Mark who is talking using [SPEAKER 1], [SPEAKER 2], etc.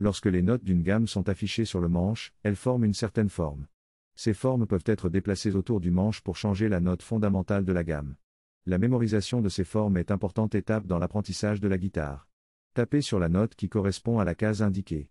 [SPEAKER 1] Lorsque les notes d'une gamme sont affichées sur le manche, elles forment une certaine forme. Ces formes peuvent être déplacées autour du manche pour changer la note fondamentale de la gamme. La mémorisation de ces formes est importante étape dans l'apprentissage de la guitare. Tapez sur la note qui correspond à la case
[SPEAKER 2] indiquée.